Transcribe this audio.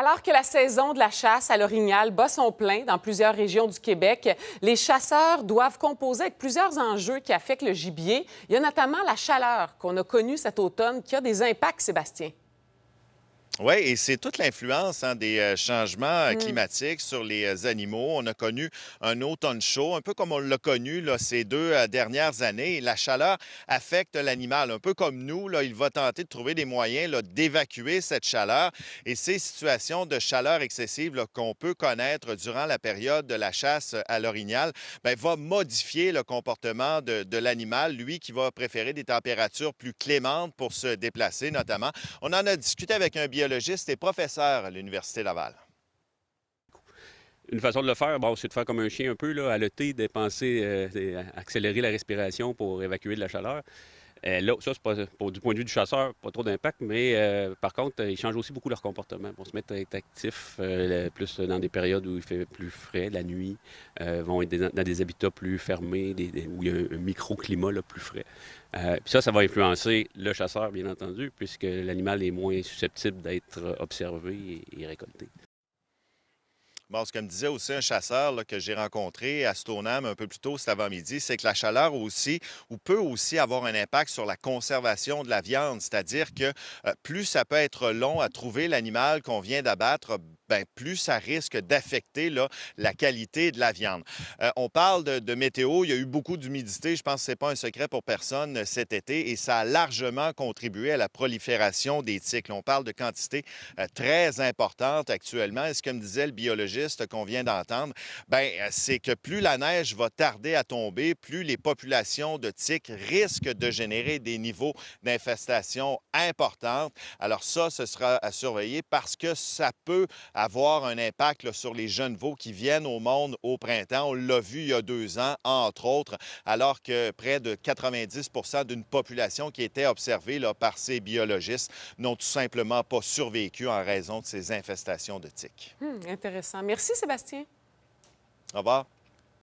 Alors que la saison de la chasse à l'orignal bat son plein dans plusieurs régions du Québec, les chasseurs doivent composer avec plusieurs enjeux qui affectent le gibier. Il y a notamment la chaleur qu'on a connue cet automne qui a des impacts, Sébastien. Oui, et c'est toute l'influence hein, des euh, changements euh, mmh. climatiques sur les euh, animaux. On a connu un automne chaud, un peu comme on l'a connu ces deux dernières années. La chaleur affecte l'animal, un peu comme nous. Là, il va tenter de trouver des moyens d'évacuer cette chaleur. Et ces situations de chaleur excessive qu'on peut connaître durant la période de la chasse à l'orignal ben, va modifier le comportement de, de l'animal, lui qui va préférer des températures plus clémentes pour se déplacer notamment. On en a discuté avec un biologiste et professeur à l'Université Laval. Une façon de le faire, bon, c'est de faire comme un chien un peu, là, haleter, dépenser, euh, accélérer la respiration pour évacuer de la chaleur. Euh, là, ça, c'est pas, du point de vue du chasseur, pas trop d'impact, mais euh, par contre, ils changent aussi beaucoup leur comportement. Ils vont se mettre à être actifs euh, plus dans des périodes où il fait plus frais, la nuit, vont être dans, des habitats plus fermés, des, où il y a un, microclimat plus frais. puis ça, ça va influencer le chasseur, bien entendu, puisque l'animal est moins susceptible d'être observé et récolté ce que me disait aussi un chasseur que j'ai rencontré à Stoneham un peu plus tôt cet avant-midi, c'est que la chaleur aussi, ou peut aussi avoir un impact sur la conservation de la viande, c'est-à-dire que euh, plus ça peut être long à trouver l'animal qu'on vient d'abattre, bien, plus ça risque d'affecter la qualité de la viande. Euh, on parle de, météo, il y a eu beaucoup d'humidité, je pense que ce n'est pas un secret pour personne euh, cet été, et ça a largement contribué à la prolifération des tiques. On parle de quantités euh, très importantes actuellement. Et ce que me disait le biologiste qu'on vient d'entendre, ben c'est que plus la neige va tarder à tomber, plus les populations de tiques risquent de générer des niveaux d'infestation importantes. Alors ça, ce sera à surveiller parce que ça peut avoir un impact sur les jeunes veaux qui viennent au monde au printemps. On l'a vu il y a deux ans, entre autres, alors que près de 90 d'une population qui était observée là, par ces biologistes n'ont tout simplement pas survécu en raison de ces infestations de tiques. Hmm, intéressant. Merci, Sébastien. Au revoir.